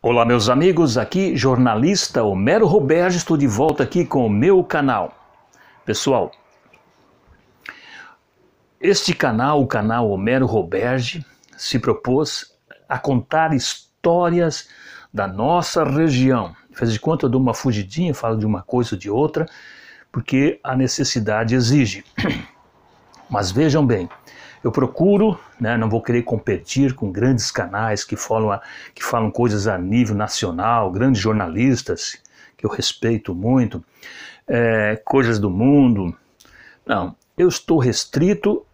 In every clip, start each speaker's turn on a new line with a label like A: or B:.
A: Olá meus amigos, aqui jornalista Homero Roberto, estou de volta aqui com o meu canal. Pessoal, este canal, o canal Homero Roberge, se propôs a contar histórias da nossa região. De vez em quando eu dou uma fugidinha, falo de uma coisa ou de outra, porque a necessidade exige. Mas vejam bem, eu procuro, né, não vou querer competir com grandes canais que falam, a, que falam coisas a nível nacional, grandes jornalistas que eu respeito muito, é, coisas do mundo. Não, eu estou restrito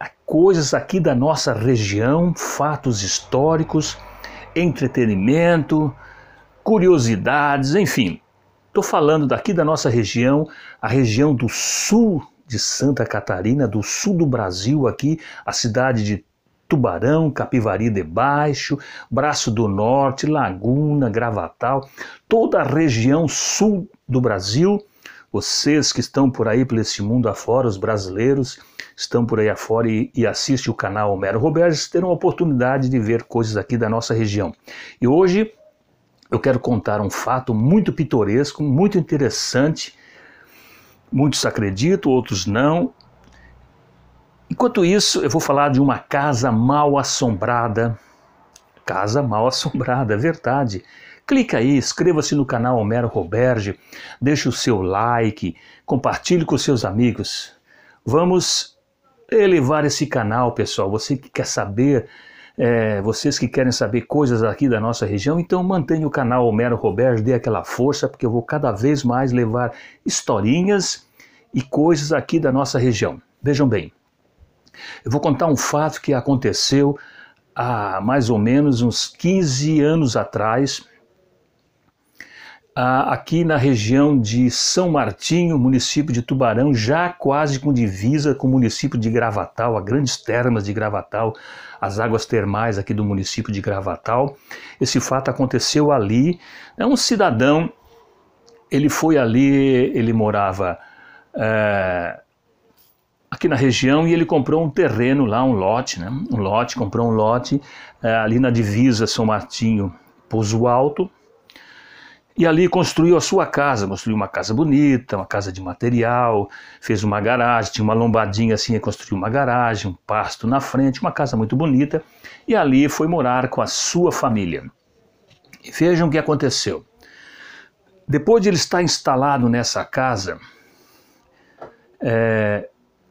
A: a coisas aqui da nossa região, fatos históricos, entretenimento, curiosidades, enfim. Estou falando daqui da nossa região, a região do sul de Santa Catarina, do sul do Brasil, aqui, a cidade de Tubarão, Capivari de Baixo, Braço do Norte, Laguna, Gravatal, toda a região sul do Brasil. Vocês que estão por aí por esse mundo afora, os brasileiros estão por aí afora e, e assistem o canal Homero Roberts, terão a oportunidade de ver coisas aqui da nossa região. E hoje eu quero contar um fato muito pitoresco, muito interessante, Muitos acreditam, outros não. Enquanto isso, eu vou falar de uma casa mal assombrada. Casa mal assombrada, é verdade. Clica aí, inscreva-se no canal Homero Roberge, deixe o seu like, compartilhe com seus amigos. Vamos elevar esse canal, pessoal. Você que quer saber é, vocês que querem saber coisas aqui da nossa região, então mantenha o canal Homero Roberto, dê aquela força, porque eu vou cada vez mais levar historinhas e coisas aqui da nossa região. Vejam bem, eu vou contar um fato que aconteceu há mais ou menos uns 15 anos atrás, ah, aqui na região de São Martinho, município de Tubarão, já quase com divisa com o município de Gravatal, a grandes termas de Gravatal, as águas termais aqui do município de Gravatal. Esse fato aconteceu ali. É um cidadão, ele foi ali, ele morava é, aqui na região e ele comprou um terreno lá, um lote, né? Um lote, comprou um lote é, ali na divisa São Martinho, Pouso Alto e ali construiu a sua casa, construiu uma casa bonita, uma casa de material, fez uma garagem, tinha uma lombadinha assim, construiu uma garagem, um pasto na frente, uma casa muito bonita, e ali foi morar com a sua família. E vejam o que aconteceu. Depois de ele estar instalado nessa casa, é,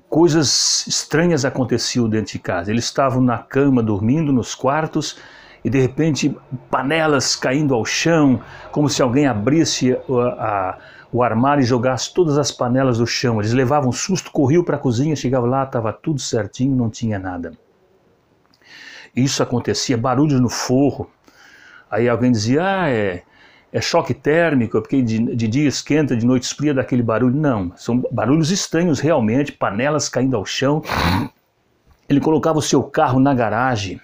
A: coisas estranhas aconteciam dentro de casa. Eles estavam na cama, dormindo nos quartos, e de repente panelas caindo ao chão, como se alguém abrisse a, a, o armário e jogasse todas as panelas do chão. Eles levavam um susto, corriam para a cozinha, chegavam lá, estava tudo certinho, não tinha nada. Isso acontecia, barulhos no forro. Aí alguém dizia, ah, é, é choque térmico, é porque de, de, dia esquenta, de noite esfria, daquele barulho. Não, são barulhos estranhos realmente, panelas caindo ao chão. Ele colocava o seu carro na garagem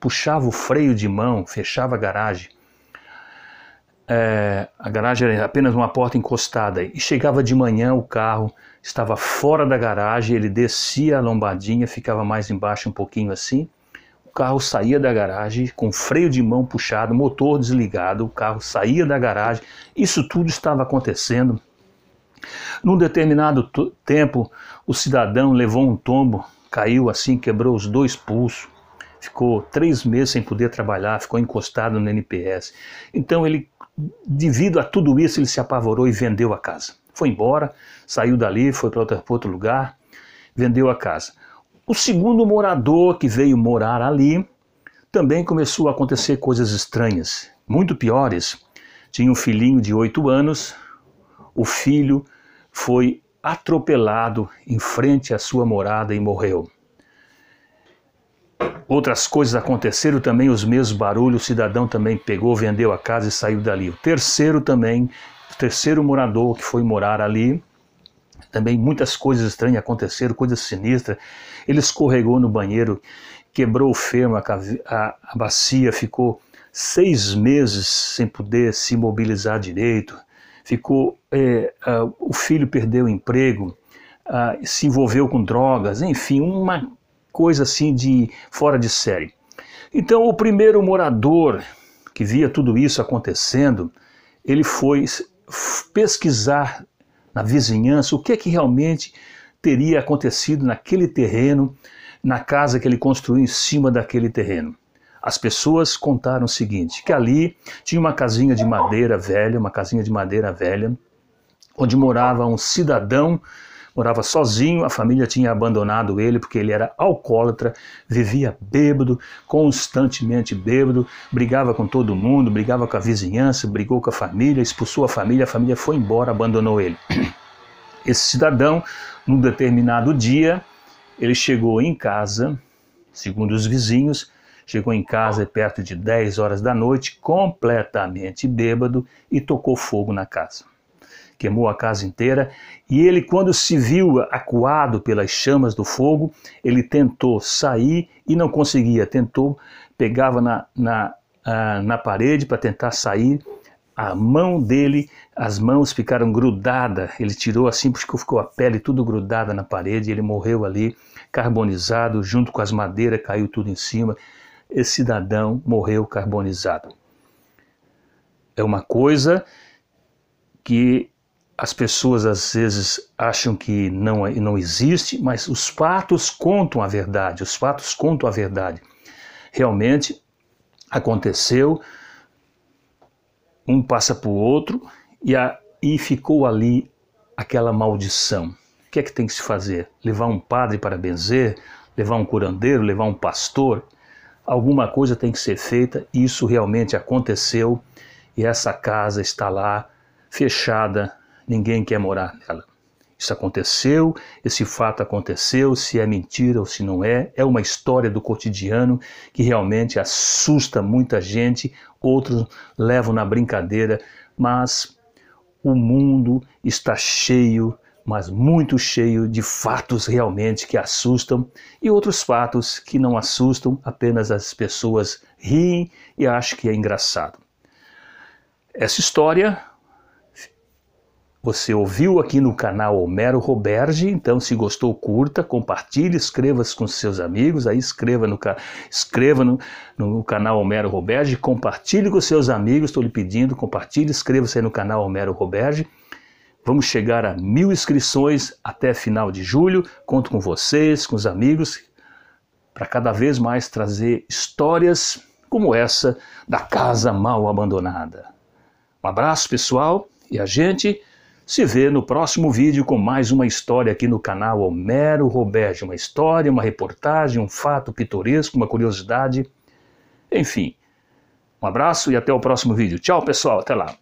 A: puxava o freio de mão, fechava a garagem. É, a garagem era apenas uma porta encostada e chegava de manhã o carro estava fora da garagem, ele descia a lombadinha, ficava mais embaixo um pouquinho assim. O carro saía da garagem com freio de mão puxado, motor desligado, o carro saía da garagem. Isso tudo estava acontecendo. Num determinado tempo, o cidadão levou um tombo, caiu assim, quebrou os dois pulsos ficou três meses sem poder trabalhar, ficou encostado no NPS. Então ele, devido a tudo isso, ele se apavorou e vendeu a casa. Foi embora, saiu dali, foi para outro, outro lugar, vendeu a casa. O segundo morador que veio morar ali também começou a acontecer coisas estranhas, muito piores. Tinha um filhinho de oito anos, o filho foi atropelado em frente à sua morada e morreu. Outras coisas aconteceram também, os mesmos barulhos. O cidadão também pegou, vendeu a casa e saiu dali. O terceiro também, o terceiro morador que foi morar ali, também muitas coisas estranhas aconteceram, coisas sinistras. Ele escorregou no banheiro, quebrou o ferro, a, a, a bacia, ficou seis meses sem poder se mobilizar direito. Ficou, é, o filho perdeu o emprego, se envolveu com drogas, enfim, uma coisa assim de fora de série. Então, o primeiro morador que via tudo isso acontecendo, ele foi pesquisar na vizinhança o que é que realmente teria acontecido naquele terreno, na casa que ele construiu em cima daquele terreno. As pessoas contaram o seguinte, que ali tinha uma casinha de madeira velha, uma casinha de madeira velha, onde morava um cidadão morava sozinho, a família tinha abandonado ele porque ele era alcoólatra, vivia bêbado, constantemente bêbado, brigava com todo mundo, brigava com a vizinhança, brigou com a família, expulsou a família, a família foi embora, abandonou ele. Esse cidadão, num determinado dia, ele chegou em casa, segundo os vizinhos, chegou em casa perto de 10 horas da noite, completamente bêbado e tocou fogo na casa queimou a casa inteira, e ele, quando se viu acuado pelas chamas do fogo, ele tentou sair e não conseguia, tentou, pegava na, na, ah, na parede para tentar sair, a mão dele, as mãos ficaram grudadas, ele tirou assim porque ficou a pele tudo grudada na parede, ele morreu ali, carbonizado, junto com as madeiras, caiu tudo em cima, esse cidadão morreu carbonizado. É uma coisa que as pessoas às vezes acham que não, é, não existe, mas os fatos contam a verdade, os fatos contam a verdade. Realmente aconteceu, um passa para o outro e, a, e ficou ali aquela maldição. O que é que tem que se fazer? Levar um padre para benzer? Levar um curandeiro? Levar um pastor? Alguma coisa tem que ser feita, isso realmente aconteceu e essa casa está lá fechada ninguém quer morar nela. Isso aconteceu, esse fato aconteceu, se é mentira ou se não é, é uma história do cotidiano que realmente assusta muita gente, outros levam na brincadeira, mas o mundo está cheio, mas muito cheio de fatos realmente que assustam e outros fatos que não assustam, apenas as pessoas riem e acham que é engraçado. Essa história você ouviu aqui no canal Homero Roberge, então se gostou, curta, compartilhe, escreva com seus amigos, aí escreva no, escreva no, no canal Homero Roberge, compartilhe com seus amigos, estou lhe pedindo, compartilhe, inscreva-se aí no canal Homero Roberge. Vamos chegar a mil inscrições até final de julho, conto com vocês, com os amigos, para cada vez mais trazer histórias como essa da casa mal abandonada. Um abraço pessoal e a gente se vê no próximo vídeo com mais uma história aqui no canal Homero Roberge. Uma história, uma reportagem, um fato pitoresco, uma curiosidade. Enfim. Um abraço e até o próximo vídeo. Tchau, pessoal. Até lá.